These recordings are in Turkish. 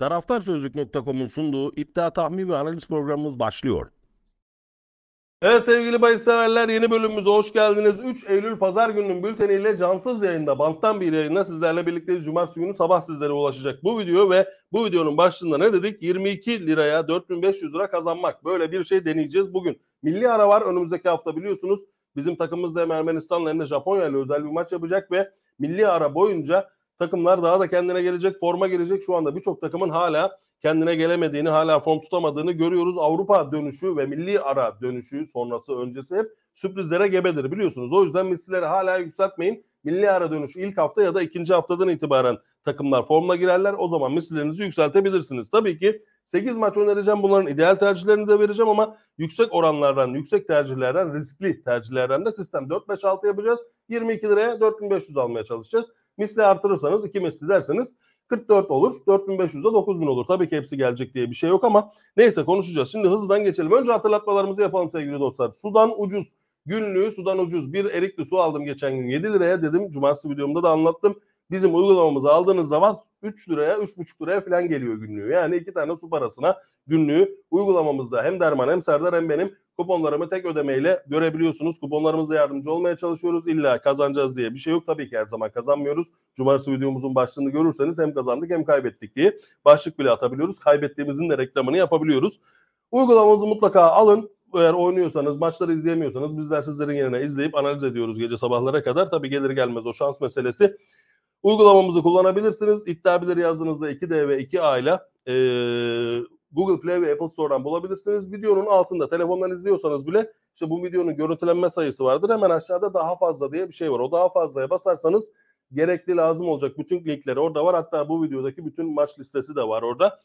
Taraftarsözlük.com'un sunduğu iddia tahmin ve analiz programımız başlıyor. Evet sevgili bahis severler yeni bölümümüze hoş geldiniz. 3 Eylül Pazar gününün bülteniyle cansız yayında, banttan bir yayında sizlerle birlikteyiz. Cumartesi günü sabah sizlere ulaşacak bu video ve bu videonun başlığında ne dedik? 22 liraya 4500 lira kazanmak. Böyle bir şey deneyeceğiz bugün. Milli ara var önümüzdeki hafta biliyorsunuz. Bizim takımımız da hem Ermenistan'la hem de Japonya'yla özel bir maç yapacak ve milli ara boyunca takımlar daha da kendine gelecek, forma gelecek. Şu anda birçok takımın hala kendine gelemediğini, hala form tutamadığını görüyoruz. Avrupa dönüşü ve milli ara dönüşü sonrası öncesi hep sürprizlere gebedir biliyorsunuz. O yüzden mislileri hala yükseltmeyin. Milli ara dönüşü ilk hafta ya da ikinci haftadan itibaren takımlar formla girerler. O zaman mislilerinizi yükseltebilirsiniz. Tabii ki 8 maç önereceğim. Bunların ideal tercihlerini de vereceğim ama yüksek oranlardan, yüksek tercihlerden, riskli tercihlerden de sistem 4-5-6 yapacağız. 22 liraya 4500 almaya çalışacağız. Misli artırırsanız iki misli derseniz 44 olur. 4500'de 9000 olur. Tabii ki hepsi gelecek diye bir şey yok ama neyse konuşacağız. Şimdi hızdan geçelim. Önce hatırlatmalarımızı yapalım sevgili dostlar. Sudan ucuz. Günlüğü sudan ucuz. Bir erikli su aldım geçen gün 7 liraya dedim. Cumartesi videomda da anlattım. Bizim uygulamamızı aldığınız zaman 3 liraya 3,5 liraya falan geliyor günlüğü. Yani iki tane su parasına günlüğü uygulamamızda hem Derman hem Serdar hem benim kuponlarımı tek ödemeyle görebiliyorsunuz. Kuponlarımıza yardımcı olmaya çalışıyoruz. İlla kazanacağız diye bir şey yok. Tabii ki her zaman kazanmıyoruz. Cumartesi videomuzun başlığını görürseniz hem kazandık hem kaybettik diye başlık bile atabiliyoruz. Kaybettiğimizin de reklamını yapabiliyoruz. Uygulamamızı mutlaka alın eğer oynuyorsanız, maçları izleyemiyorsanız bizler sizlerin yerine izleyip analiz ediyoruz gece sabahlara kadar. Tabii gelir gelmez o şans meselesi Uygulamamızı kullanabilirsiniz. İddia İddiabileri yazdığınızda 2D ve 2A ile e, Google Play ve Apple Store'dan bulabilirsiniz. Videonun altında telefondan izliyorsanız bile işte bu videonun görüntülenme sayısı vardır. Hemen aşağıda daha fazla diye bir şey var. O daha fazlaya basarsanız gerekli lazım olacak bütün linkleri orada var. Hatta bu videodaki bütün maç listesi de var orada.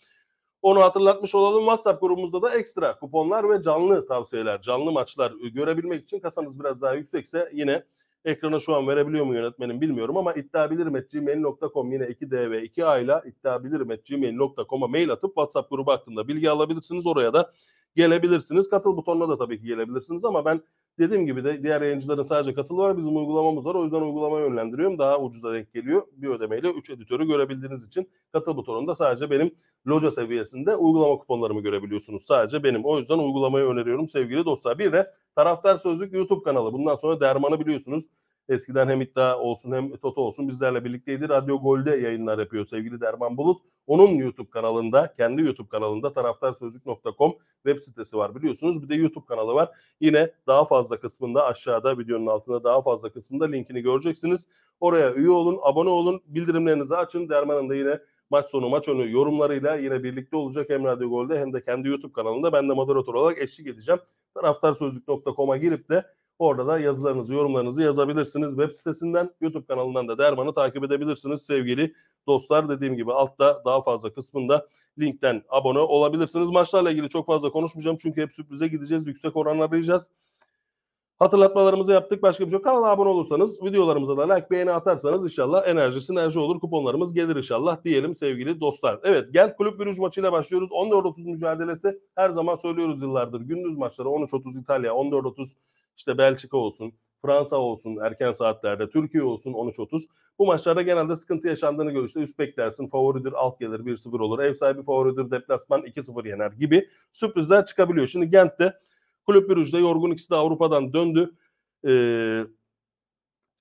Onu hatırlatmış olalım. WhatsApp grubumuzda da ekstra kuponlar ve canlı tavsiyeler, canlı maçlar ıı, görebilmek için kasanız biraz daha yüksekse yine Ekrana şu an verebiliyor mu yönetmenim bilmiyorum ama iddiabilirim.gmail.com yine 2D ve 2A ile iddiabilirim.gmail.com'a mail atıp WhatsApp grubu hakkında bilgi alabilirsiniz. Oraya da gelebilirsiniz. Katıl butonuna da tabii ki gelebilirsiniz ama ben dediğim gibi de diğer yayıncıların sadece katılı var. Bizim uygulamamız var. O yüzden uygulamayı yönlendiriyorum. Daha ucuza denk geliyor. Bir ödemeyle 3 editörü görebildiğiniz için katıl butonunda sadece benim loca seviyesinde uygulama kuponlarımı görebiliyorsunuz. Sadece benim. O yüzden uygulamayı öneriyorum sevgili dostlar. Bir de Taraftar Sözlük YouTube kanalı. Bundan sonra dermanı biliyorsunuz. Eskiden hem iddia olsun hem Toto olsun bizlerle birlikteydi. Radyo Gol'de yayınlar yapıyor sevgili Derman Bulut. Onun YouTube kanalında, kendi YouTube kanalında taraftarsözlük.com web sitesi var biliyorsunuz. Bir de YouTube kanalı var. Yine daha fazla kısmında aşağıda videonun altında daha fazla kısmında linkini göreceksiniz. Oraya üye olun, abone olun, bildirimlerinizi açın. Derman'ın da yine maç sonu maç önü yorumlarıyla yine birlikte olacak hem Radyo Gol'de hem de kendi YouTube kanalında ben de moderatör olarak eşlik edeceğim. Taraftarsözlük.com'a girip de Orada da yazılarınızı, yorumlarınızı yazabilirsiniz. Web sitesinden, YouTube kanalından da Derman'ı takip edebilirsiniz sevgili dostlar. Dediğim gibi altta daha fazla kısmında linkten abone olabilirsiniz. Maçlarla ilgili çok fazla konuşmayacağım çünkü hep sürprize gideceğiz. Yüksek oran arayacağız. Hatırlatmalarımızı yaptık. Başka bir şey yok. Kanala abone olursanız, videolarımıza da like, beğeni atarsanız inşallah enerjisi enerji olur. Kuponlarımız gelir inşallah diyelim sevgili dostlar. Evet gel Kulüp Brüj maçıyla başlıyoruz. 14.30 mücadelesi her zaman söylüyoruz yıllardır. Gündüz maçları 13.30 İtalya, 14.30 işte Belçika olsun, Fransa olsun erken saatlerde, Türkiye olsun 13-30. Bu maçlarda genelde sıkıntı yaşandığını görüşte üst beklersin, favoridir, alt gelir 1-0 olur, ev sahibi favoridir, deplasman 2-0 yener gibi sürprizler çıkabiliyor. Şimdi Gent'te Kulüp Brugge'de yorgun ikisi de Avrupa'dan döndü. Ee,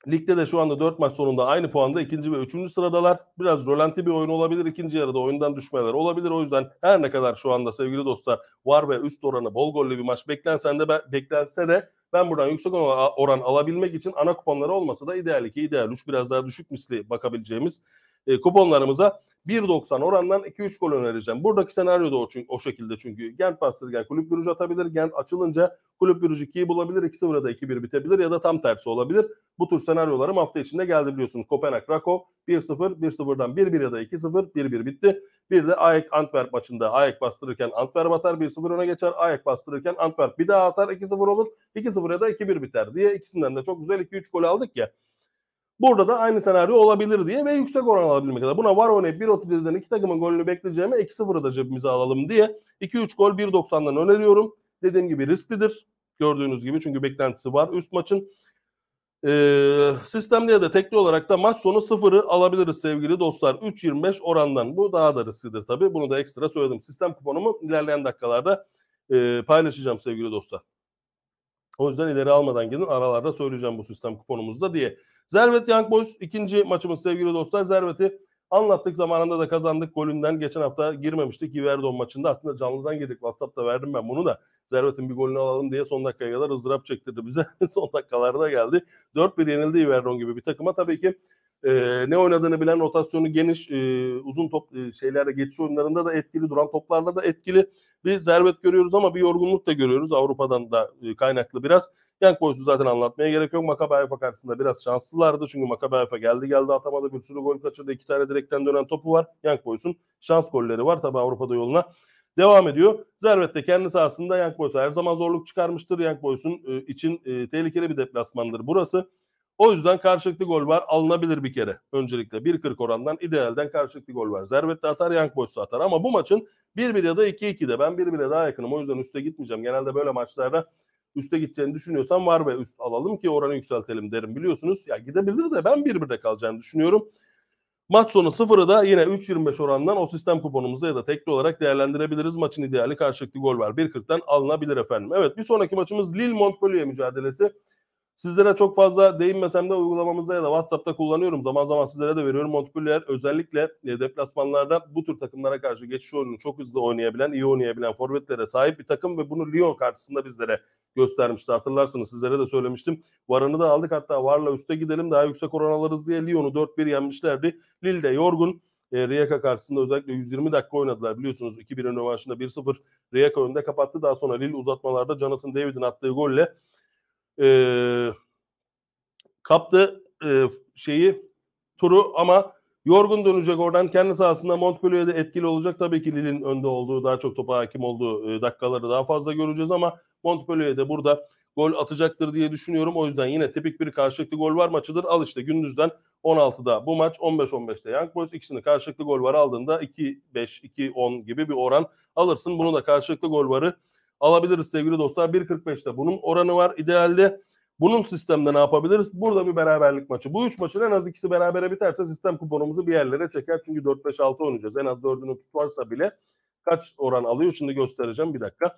ligde de şu anda 4 maç sonunda aynı puanda ikinci ve üçüncü sıradalar. Biraz rolanti bir oyun olabilir. ikinci yarıda oyundan düşmeler olabilir. O yüzden her ne kadar şu anda sevgili dostlar var ve üst oranı bol gollü bir maç beklensen de beklense de ben buradan yüksek oran alabilmek için ana kuponları olmasa da ideal 2, ideal 3 biraz daha düşük misli bakabileceğimiz e, kuponlarımıza 1.90 orandan 2-3 gol önereceğim. Buradaki senaryo da o, çünkü, o şekilde çünkü. Gent bastırgen kulüp bürücü atabilir. Gent açılınca kulüp bürücü 2'yi bulabilir. 2-0'da 2-1 bitebilir ya da tam tersi olabilir. Bu tür senaryolarım hafta içinde geldi biliyorsunuz. Kopenhag Rakov 1-0, 1-0'dan 1-1 ya da 2-0, 1-1 bitti. Bir de Ayak Antwerp maçında Ayak bastırırken Antwerp atar 1-0 öne geçer. Ayak bastırırken Antwerp bir daha atar 2-0 olur. 2-0 ya da 2-1 biter diye ikisinden de çok güzel 2-3 gol aldık ya. Burada da aynı senaryo olabilir diye ve yüksek oran alabilmek kadar. Buna var oynayıp 1.37'den iki takımın golünü bekleyeceğime 2.0'ı da cebimize alalım diye 2-3 gol 1.90'dan öneriyorum. Dediğim gibi risklidir. Gördüğünüz gibi çünkü beklentisi var üst maçın. Ee, sistemde ya da tekli olarak da maç sonu 0'ı alabiliriz sevgili dostlar. 3.25 orandan. Bu daha da risklidir tabii. Bunu da ekstra söyledim. Sistem kuponumu ilerleyen dakikalarda e, paylaşacağım sevgili dostlar. O yüzden ileri almadan gidin. Aralarda söyleyeceğim bu sistem kuponumuzda diye. Zervet Young Boys ikinci maçımız sevgili dostlar. Zervet'i anlattık zamanında da kazandık golünden. Geçen hafta girmemiştik Iverdon maçında. Aslında canlıdan girdik. Whatsapp'ta verdim ben bunu da. Zervet'in bir golünü alalım diye son dakikaya kadar ızdırap çektirdi bize. son dakikalarda geldi. 4-1 yenildi Iverdon gibi bir takıma. Tabii ki e, ne oynadığını bilen rotasyonu geniş e, uzun top e, şeylerde geçiş oyunlarında da etkili duran toplarda da etkili bir zerbet görüyoruz ama bir yorgunluk da görüyoruz Avrupa'dan da e, kaynaklı biraz Young Boyusu zaten anlatmaya gerek yok. Maccabi Haifa karşısında biraz şanslılardı. Çünkü Maccabi Haifa geldi geldi atamadı. Bir sürü gol kaçırdı. iki tane direkten dönen topu var. Young Boyusun şans golleri var. Tabi Avrupa'da yoluna devam ediyor. Zervet de kendi sahasında Young Boys'a her zaman zorluk çıkarmıştır. Young Boys'un e, için e, tehlikeli bir deplasmandır burası. O yüzden karşılıklı gol var alınabilir bir kere. Öncelikle 1.40 orandan idealden karşılıklı gol var. Zerbet de atar, Young Boys'u atar. Ama bu maçın 1-1 ya da 2-2'de ben 1-1'e daha yakınım. O yüzden üste gitmeyeceğim. Genelde böyle maçlarda üste gideceğini düşünüyorsan var ve üst alalım ki oranı yükseltelim derim biliyorsunuz. Ya gidebilir de ben 1-1'de kalacağını düşünüyorum. Maç sonu sıfırı da yine 3.25 oranından o sistem kuponumuzu ya da tekli olarak değerlendirebiliriz. Maçın ideali karşılıklı gol var. 1.40'tan alınabilir efendim. Evet bir sonraki maçımız Lille Montpellier mücadelesi. Sizlere çok fazla değinmesem de uygulamamızda ya da WhatsApp'ta kullanıyorum. Zaman zaman sizlere de veriyorum. Montpellier özellikle e, deplasmanlarda bu tür takımlara karşı geçiş oyunu çok hızlı oynayabilen, iyi oynayabilen forvetlere sahip bir takım ve bunu Lyon karşısında bizlere göstermişti. Hatırlarsınız sizlere de söylemiştim. varanı da aldık hatta Var'la üste gidelim daha yüksek oran alırız diye Lyon'u 4-1 yenmişlerdi. Lille de yorgun. E, Rijeka karşısında özellikle 120 dakika oynadılar biliyorsunuz 2-1'in 1 başında 1-0 Rijeka önünde kapattı. Daha sonra Lille uzatmalarda Jonathan David'in attığı golle e, kaptı e, şeyi turu ama yorgun dönecek oradan. Kendi sahasında Montpellier'de etkili olacak. Tabii ki Lille'in önde olduğu, daha çok topa hakim olduğu e, dakikaları daha fazla göreceğiz ama Montpellier'de burada gol atacaktır diye düşünüyorum. O yüzden yine tipik bir karşılıklı gol var maçıdır. Al işte gündüzden 16'da bu maç 15-15'te Young Boys ikisini karşılıklı gol var aldığında 2-5, 2-10 gibi bir oran alırsın. Bunu da karşılıklı gol varı alabiliriz sevgili dostlar 1.45'te. Bunun oranı var idealde. Bunun sistemde ne yapabiliriz? Burada bir beraberlik maçı. Bu üç maçın en az ikisi berabere biterse sistem kuponumuzu bir yerlere çeker. Çünkü 4-5-6 oynayacağız. En az 4'ünü tutarsa bile kaç oran alıyor? Şimdi göstereceğim bir dakika.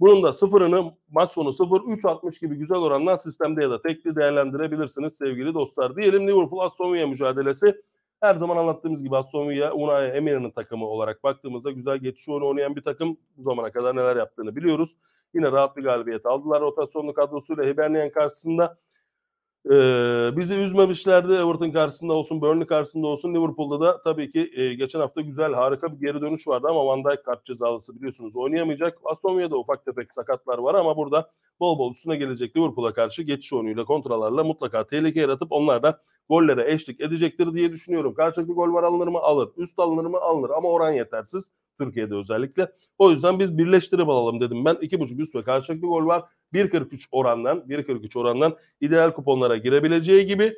Bunun da sıfırını maç sonu 0-3-60 gibi güzel oranlar sistemde ya da tekli değerlendirebilirsiniz sevgili dostlar. Diyelim Liverpool Aston Villa mücadelesi her zaman anlattığımız gibi Aston Villa Unai Emery'nin takımı olarak baktığımızda güzel geçiş oyunu oynayan bir takım bu zamana kadar neler yaptığını biliyoruz. Yine rahat bir galibiyet aldılar rotasyonlu kadrosuyla Hibernian karşısında. Ee, bizi üzmemişlerdi Everton karşısında olsun, Burnley karşısında olsun. Liverpool'da da tabii ki e, geçen hafta güzel, harika bir geri dönüş vardı ama Van Dijk kart cezalısı biliyorsunuz oynayamayacak. Aston Villa'da ufak tefek sakatlar var ama burada bol bol üstüne gelecek Liverpool'a karşı geçiş oyunuyla, kontralarla mutlaka tehlike yaratıp onlar da gollere eşlik edecektir diye düşünüyorum. Karşılıklı gol var alınır mı? Alır. Üst alınır mı? Alınır. Ama oran yetersiz. Türkiye'de özellikle. O yüzden biz birleştirip alalım dedim ben. 2.5 üst ve karşılıklı gol var. 1.43 orandan 1.43 orandan ideal kuponlara girebileceği gibi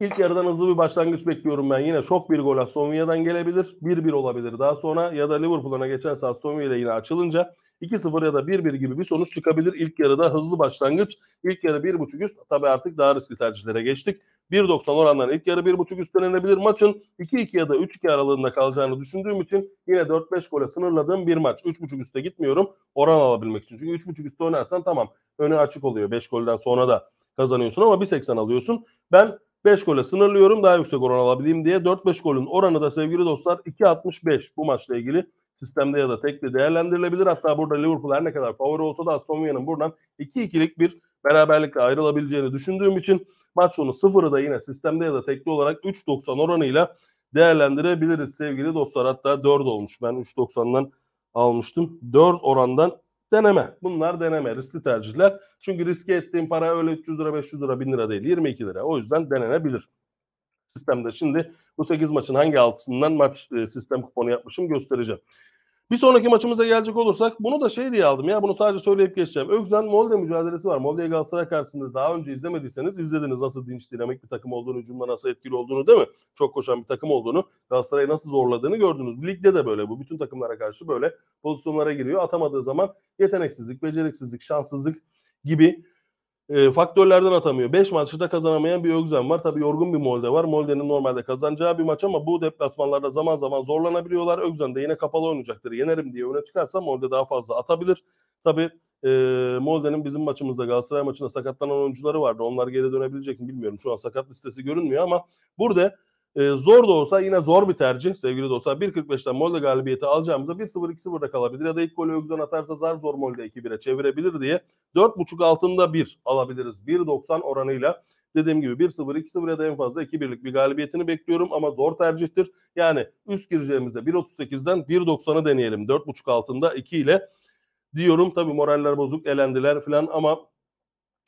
ilk yarıdan hızlı bir başlangıç bekliyorum ben. Yine şok bir gol Aston Villa'dan gelebilir. 1-1 olabilir daha sonra ya da Liverpool'una geçerse Aston Villa yine açılınca 2-0 ya da 1-1 gibi bir sonuç çıkabilir. İlk yarıda hızlı başlangıç. İlk yarı 1.5 üst. Tabii artık daha riskli tercihlere geçtik. 1.90 orandan ilk yarı 1.5 üstlenebilir. Maçın 2-2 ya da 3-2 aralığında kalacağını düşündüğüm için yine 4-5 gole sınırladığım bir maç. 3.5 üste gitmiyorum oran alabilmek için. Çünkü 3.5 üste oynarsan tamam önü açık oluyor. 5 golden sonra da kazanıyorsun ama 1.80 alıyorsun. Ben 5 gole sınırlıyorum daha yüksek oran alabileyim diye 4-5 golün oranı da sevgili dostlar 2.65 bu maçla ilgili sistemde ya da tekli değerlendirilebilir. Hatta burada Liverpool her ne kadar favori olsa da Aston Villa'nın buradan 2-2'lik bir beraberlikle ayrılabileceğini düşündüğüm için maç sonu sıfırı da yine sistemde ya da tekli olarak 3.90 oranıyla değerlendirebiliriz sevgili dostlar. Hatta 4 olmuş. Ben 3.90'dan almıştım. 4 orandan deneme. Bunlar deneme. Riskli tercihler. Çünkü riske ettiğim para öyle 300 lira, 500 lira, 1000 lira değil. 22 lira. O yüzden denenebilir sistemde. Şimdi bu 8 maçın hangi altından maç e, sistem kuponu yapmışım göstereceğim. Bir sonraki maçımıza gelecek olursak bunu da şey diye aldım ya bunu sadece söyleyip geçeceğim. Ögzen Molde mücadelesi var. Molde Galatasaray karşısında daha önce izlemediyseniz izlediniz nasıl dinç dinamik bir takım olduğunu, hücumda nasıl etkili olduğunu değil mi? Çok koşan bir takım olduğunu, Galatasaray'ı nasıl zorladığını gördünüz. Ligde de böyle bu. Bütün takımlara karşı böyle pozisyonlara giriyor. Atamadığı zaman yeteneksizlik, beceriksizlik, şanssızlık gibi e, faktörlerden atamıyor. 5 maçı kazanamayan bir Özlem var. Tabii yorgun bir Molde var. Molde'nin normalde kazanacağı bir maç ama bu deplasmanlarda zaman zaman zorlanabiliyorlar. Özlem de yine kapalı oynayacaktır. Yenerim diye öne çıkarsa Molde daha fazla atabilir. Tabii e, Molde'nin bizim maçımızda Galatasaray maçında sakatlanan oyuncuları vardı. Onlar geri dönebilecek mi bilmiyorum. Şu an sakat listesi görünmüyor ama burada e, zor da olsa yine zor bir tercih sevgili dostlar. 1.45'ten Molde galibiyeti alacağımızda 1-0 2-0'da kalabilir ya da ilk golü Özcan atarsa zar zor Molde 2-1'e çevirebilir diye 4.5 altında 1 alabiliriz. 1.90 oranıyla dediğim gibi 1-0 2-0 ya da en fazla 2-1'lik bir galibiyetini bekliyorum ama zor tercihtir. Yani üst gireceğimizde 1.38'den 1.90'ı deneyelim. 4.5 altında 2 ile diyorum. Tabii moraller bozuk, elendiler falan ama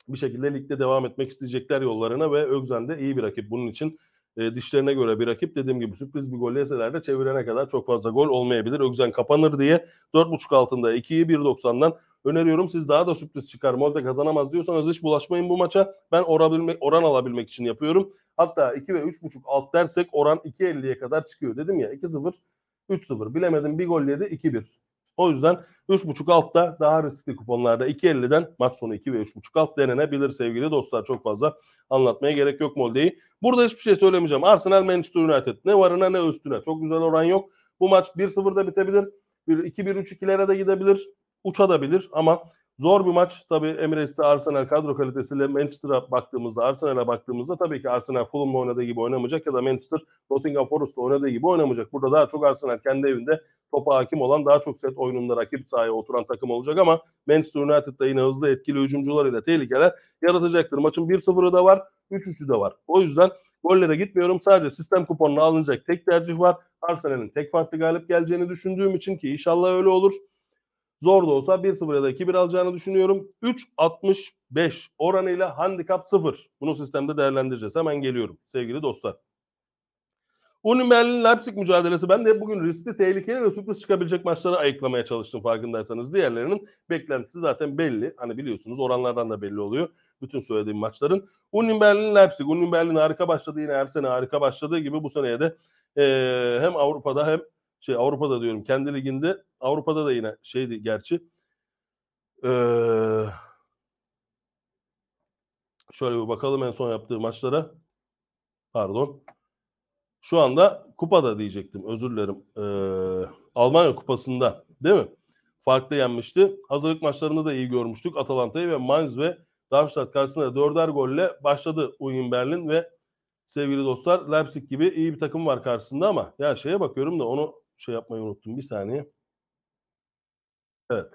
bir şekilde ligde devam etmek isteyecekler yollarına ve Ögzen de iyi bir rakip bunun için e, dişlerine göre bir rakip. Dediğim gibi sürpriz bir gol yeseler de çevirene kadar çok fazla gol olmayabilir. o yüzden kapanır diye 4.5 altında 2'yi 1.90'dan öneriyorum. Siz daha da sürpriz çıkar. Molde kazanamaz diyorsanız hiç bulaşmayın bu maça. Ben orabilme, oran alabilmek için yapıyorum. Hatta 2 ve 3.5 alt dersek oran 2.50'ye kadar çıkıyor. Dedim ya 2-0, 3-0. Bilemedim bir gol yedi 2-1. O yüzden 3.5 altta daha riskli kuponlarda 2.50'den maç sonu 2 ve 3.5 alt denenebilir sevgili dostlar. Çok fazla anlatmaya gerek yok Molde'yi. Burada hiçbir şey söylemeyeceğim. Arsenal Manchester United ne varına ne üstüne. Çok güzel oran yok. Bu maç 1-0'da bitebilir. 2-1-3-2'lere de gidebilir. uçadabilir ama zor bir maç. Tabii Emirates'te Arsenal kadro kalitesiyle Manchester'a baktığımızda, Arsenal'a baktığımızda tabii ki Arsenal Fulham'la oynadığı gibi oynamayacak ya da Manchester Nottingham Forest'la oynadığı gibi oynamayacak. Burada daha çok Arsenal kendi evinde topa hakim olan daha çok set oyununda rakip sahaya oturan takım olacak ama Manchester United da yine hızlı etkili hücumcular ile tehlikeler yaratacaktır. Maçın 1-0'ı da var, 3-3'ü de var. O yüzden gollere gitmiyorum. Sadece sistem kuponuna alınacak tek tercih var. Arsenal'in tek farklı galip geleceğini düşündüğüm için ki inşallah öyle olur. Zor da olsa 1-0 ya da 2-1 alacağını düşünüyorum. 3-65 3.65 oranıyla handikap 0. Bunu sistemde değerlendireceğiz. Hemen geliyorum sevgili dostlar. Union Berlin Leipzig mücadelesi ben de bugün riskli, tehlikeli ve sürpriz çıkabilecek maçları ayıklamaya çalıştım farkındaysanız. Diğerlerinin beklentisi zaten belli. Hani biliyorsunuz oranlardan da belli oluyor bütün söylediğim maçların. Union Berlin Leipzig. Union Berlin harika başladı yine her sene harika başladığı gibi bu seneye de e, hem Avrupa'da hem şey Avrupa'da diyorum kendi liginde Avrupa'da da yine şeydi gerçi e, şöyle bir bakalım en son yaptığı maçlara pardon şu anda kupada diyecektim özür dilerim. Ee, Almanya kupasında değil mi? Farklı yenmişti. Hazırlık maçlarında da iyi görmüştük. Atalanta'yı ve Mainz ve Darmstadt karşısında dörder golle başladı Union Berlin ve sevgili dostlar Leipzig gibi iyi bir takım var karşısında ama ya şeye bakıyorum da onu şey yapmayı unuttum bir saniye. Evet.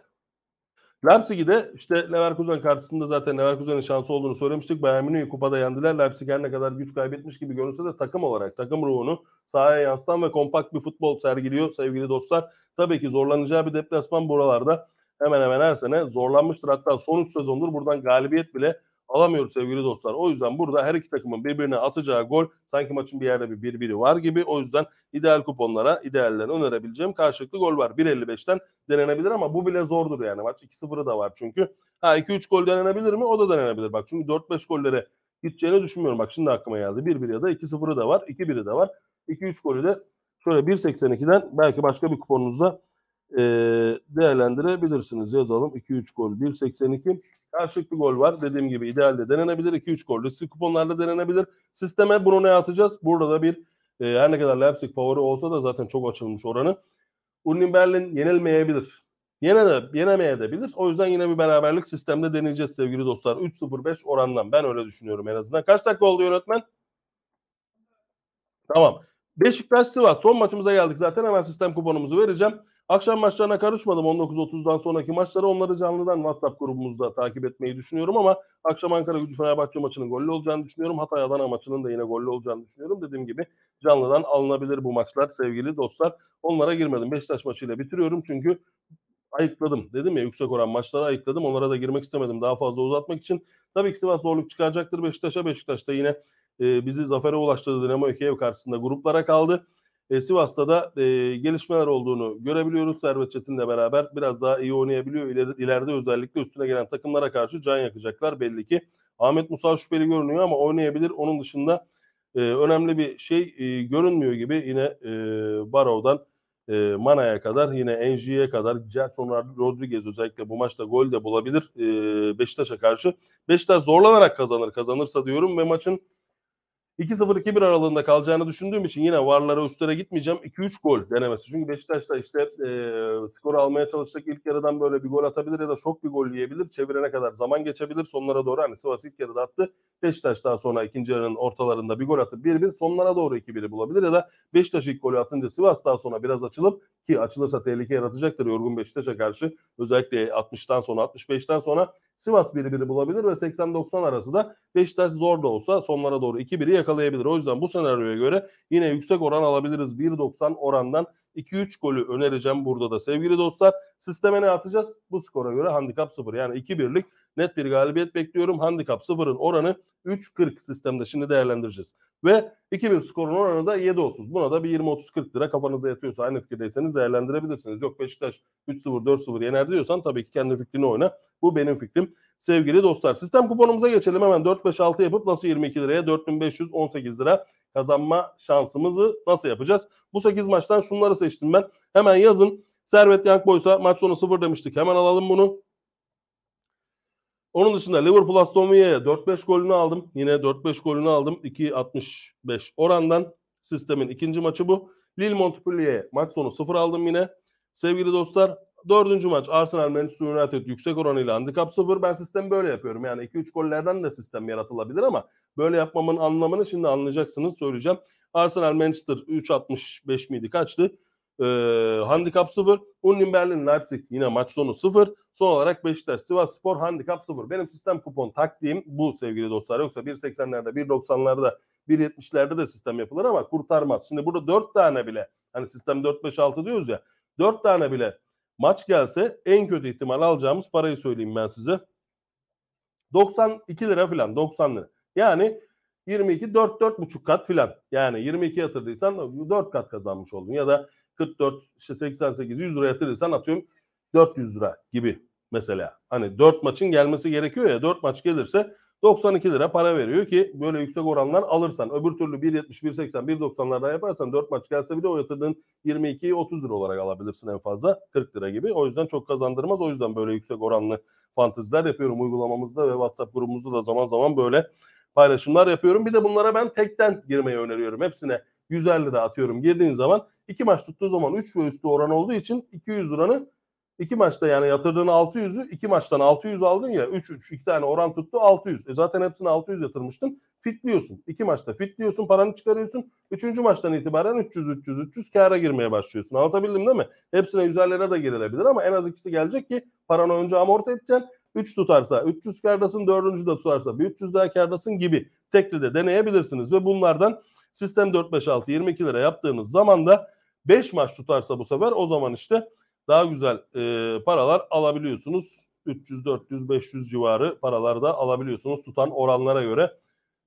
Leipzig'i de işte Leverkusen karşısında zaten Leverkusen'in şansı olduğunu söylemiştik. Bayern Münih'i kupada yendiler. Leipzig her ne kadar güç kaybetmiş gibi görünse de takım olarak takım ruhunu sahaya yansıtan ve kompakt bir futbol sergiliyor sevgili dostlar. Tabii ki zorlanacağı bir deplasman buralarda hemen hemen her sene zorlanmıştır. Hatta son 3 sezondur buradan galibiyet bile alamıyoruz sevgili dostlar. O yüzden burada her iki takımın birbirine atacağı gol sanki maçın bir yerde bir birbiri var gibi. O yüzden ideal kuponlara ideallerine önerebileceğim karşılıklı gol var. 1.55'ten denenebilir ama bu bile zordur yani maç. 2-0'ı da var çünkü. Ha 2-3 gol denenebilir mi? O da denenebilir. Bak çünkü 4-5 golleri gideceğini düşünmüyorum. Bak şimdi aklıma geldi. 1-1 ya da 2-0'ı da var. 2-1'i de var. 2-3 golü de şöyle 1.82'den belki başka bir kuponunuzda e, değerlendirebilirsiniz. Yazalım 2-3 gol 1.82 Karşılıklı gol var. Dediğim gibi idealde denenebilir. 2-3 gol. Riskli kuponlarla denenebilir. Sisteme bunu ne atacağız? Burada da bir e, her ne kadar Leipzig favori olsa da zaten çok açılmış oranı. Union Berlin yenilmeyebilir. Yine de yenemeye de bilir. O yüzden yine bir beraberlik sistemde deneyeceğiz sevgili dostlar. 3-0-5 orandan. Ben öyle düşünüyorum en azından. Kaç dakika oldu yönetmen? Tamam. Beşiktaş Sivas. Son maçımıza geldik zaten. Hemen sistem kuponumuzu vereceğim. Akşam maçlarına karışmadım. 19.30'dan sonraki maçları onları canlıdan WhatsApp grubumuzda takip etmeyi düşünüyorum ama akşam Ankara Gücü Fenerbahçe maçının gollü olacağını düşünüyorum. Hatay Adana maçının da yine gollü olacağını düşünüyorum. Dediğim gibi canlıdan alınabilir bu maçlar sevgili dostlar. Onlara girmedim. Beşiktaş maçıyla bitiriyorum çünkü ayıkladım. Dedim ya yüksek oran maçlara ayıkladım. Onlara da girmek istemedim daha fazla uzatmak için. Tabii ki Sivas zorluk çıkaracaktır Beşiktaş'a. Beşiktaş da yine e, bizi zafere ulaştırdı Dinamo Kiev karşısında gruplara kaldı. E, Sivas'ta da e, gelişmeler olduğunu görebiliyoruz. Servet Çetin'le beraber biraz daha iyi oynayabiliyor. İleri, ileride özellikle üstüne gelen takımlara karşı can yakacaklar belli ki. Ahmet Musa şüpheli görünüyor ama oynayabilir. Onun dışında e, önemli bir şey e, görünmüyor gibi yine e, Barov'dan e, Mana'ya kadar yine NG'ye kadar Gerson Rodriguez özellikle bu maçta gol de bulabilir e, Beşiktaş'a karşı. Beşiktaş zorlanarak kazanır kazanırsa diyorum ve maçın 2-0-2-1 aralığında kalacağını düşündüğüm için yine varlara üstlere gitmeyeceğim. 2-3 gol denemesi. Çünkü Beşiktaş'ta işte e, skoru almaya çalışacak ilk yarıdan böyle bir gol atabilir ya da çok bir gol yiyebilir. Çevirene kadar zaman geçebilir. Sonlara doğru hani Sivas ilk yarıda attı. Beşiktaş daha sonra ikinci yarının ortalarında bir gol atıp 1-1 sonlara doğru 2-1'i bulabilir ya da Beşiktaş ilk golü atınca Sivas daha sonra biraz açılıp ki açılırsa tehlike yaratacaktır yorgun Beşiktaş'a karşı özellikle 60'tan sonra 65'ten sonra Sivas 1-1'i bulabilir ve 80-90 arası da Beşiktaş zor da olsa sonlara doğru 2-1'i yakalayabilir. O yüzden bu senaryoya göre yine yüksek oran alabiliriz. 1.90 orandan 2-3 golü önereceğim burada da sevgili dostlar. Sisteme ne atacağız? Bu skora göre handikap 0 yani 2-1'lik net bir galibiyet bekliyorum. Handikap 0'ın oranı 3.40 sistemde şimdi değerlendireceğiz. Ve 2-1 skorun oranı da 7.30. Buna da bir 20-30-40 lira kafanıza yatıyorsa aynı fikirdeyseniz değerlendirebilirsiniz. Yok Beşiktaş 3-0 4-0 yener diyorsan tabii ki kendi fikrini oyna. Bu benim fikrim sevgili dostlar. Sistem kuponumuza geçelim hemen 4-5-6 yapıp nasıl 22 liraya 4518 lira kazanma şansımızı nasıl yapacağız? Bu 8 maçtan şunları seçtim ben. Hemen yazın. Servet Young Boys'a maç sonu 0 demiştik. Hemen alalım bunu. Onun dışında Liverpool Aston Villa'ya 4-5 golünü aldım. Yine 4-5 golünü aldım. 2.65 orandan. Sistemin ikinci maçı bu. Lille Montpellier'e maç sonu 0 aldım yine. Sevgili dostlar Dördüncü maç Arsenal Manchester United yüksek oranıyla handikap sıfır Ben sistemi böyle yapıyorum. Yani 2-3 gollerden de sistem yaratılabilir ama böyle yapmamın anlamını şimdi anlayacaksınız söyleyeceğim. Arsenal Manchester 3.65 miydi kaçtı? Ee, handikap 0. Union Berlin Leipzig yine maç sonu sıfır Son olarak Beşiktaş Sivas Spor handikap sıfır Benim sistem kupon taktiğim bu sevgili dostlar. Yoksa 1.80'lerde 1.90'larda 1.70'lerde de sistem yapılır ama kurtarmaz. Şimdi burada 4 tane bile hani sistem 4-5-6 diyoruz ya 4 tane bile Maç gelse en kötü ihtimal alacağımız parayı söyleyeyim ben size. 92 lira filan 90 lira. Yani 22 4 4,5 kat filan. Yani 22 yatırdıysan 4 kat kazanmış oldun ya da 44 işte 88 100 lira yatırırsan atıyorum 400 lira gibi mesela. Hani 4 maçın gelmesi gerekiyor ya 4 maç gelirse 92 lira para veriyor ki böyle yüksek oranlar alırsan öbür türlü 1.70, 1.80, 1.90'lardan yaparsan 4 maç gelse bile o yatırdığın 22'yi 30 lira olarak alabilirsin en fazla 40 lira gibi. O yüzden çok kazandırmaz. O yüzden böyle yüksek oranlı fanteziler yapıyorum uygulamamızda ve WhatsApp grubumuzda da zaman zaman böyle paylaşımlar yapıyorum. Bir de bunlara ben tekten girmeyi öneriyorum. Hepsine 150 lira atıyorum girdiğin zaman iki maç tuttuğu zaman 3 ve üstü oran olduğu için 200 liranı İki maçta yani yatırdığın 600'ü iki maçtan 600 aldın ya 3-3 iki tane oran tuttu 600. E zaten hepsini 600 yatırmıştın. Fitliyorsun. İki maçta fitliyorsun paranı çıkarıyorsun. Üçüncü maçtan itibaren 300-300-300 kâra girmeye başlıyorsun. Anlatabildim değil mi? Hepsine üzerlere de girilebilir ama en az ikisi gelecek ki paranı önce amorti edeceksin. 3 tutarsa 300 kardasın, 4. de tutarsa bir 300 daha kârdasın gibi tekli de deneyebilirsiniz. Ve bunlardan sistem 4-5-6 22 lira yaptığınız zaman da 5 maç tutarsa bu sefer o zaman işte daha güzel e, paralar alabiliyorsunuz. 300, 400, 500 civarı paralarda alabiliyorsunuz tutan oranlara göre.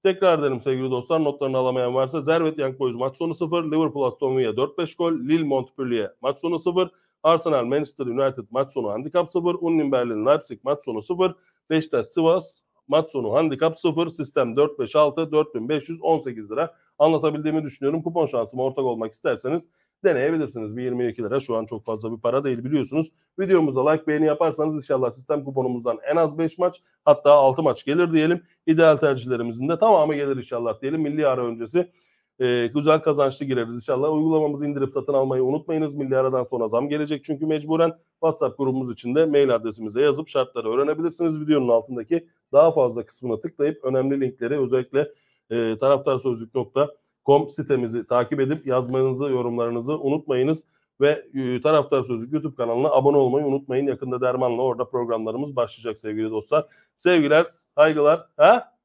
Tekrar edelim sevgili dostlar notlarını alamayan varsa Zervet Young Boys maç sonu 0, Liverpool Aston Villa 4-5 gol, Lille Montpellier maç sonu 0, Arsenal Manchester United maç sonu handikap 0, Union Berlin Leipzig maç sonu 0, Beşiktaş Sivas maç sonu handikap 0, sistem 4-5-6 4518 lira anlatabildiğimi düşünüyorum. Kupon şansıma ortak olmak isterseniz deneyebilirsiniz. Bir 22 lira şu an çok fazla bir para değil biliyorsunuz. Videomuza like beğeni yaparsanız inşallah sistem kuponumuzdan en az 5 maç hatta 6 maç gelir diyelim. İdeal tercihlerimizin de tamamı gelir inşallah diyelim. Milli ara öncesi e, güzel kazançlı gireriz inşallah. Uygulamamızı indirip satın almayı unutmayınız. Milli aradan sonra zam gelecek çünkü mecburen WhatsApp grubumuz içinde mail adresimize yazıp şartları öğrenebilirsiniz. Videonun altındaki daha fazla kısmına tıklayıp önemli linkleri özellikle e, taraftarsözlük.com Kom sitemizi takip edip yazmanızı, yorumlarınızı unutmayınız. Ve e, Taraftar Sözlük YouTube kanalına abone olmayı unutmayın. Yakında Derman'la orada programlarımız başlayacak sevgili dostlar. Sevgiler, saygılar. Ha?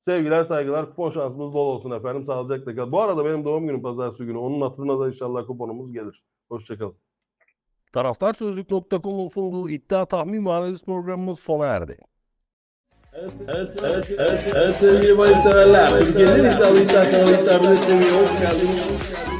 Sevgiler, saygılar. Kupon şansımız bol olsun efendim. Sağlıcakla kalın. Bu arada benim doğum günüm pazartesi günü. Onun hatırına da inşallah kuponumuz gelir. Hoşçakalın. Taraftar Taraftarsözlük.com'un sunduğu iddia tahmin ve analiz programımız sona erdi. Evet sevgili bayır severler. Türkiye'nin iddialı iddia kanalı tabir etmeyi hoş geldiniz.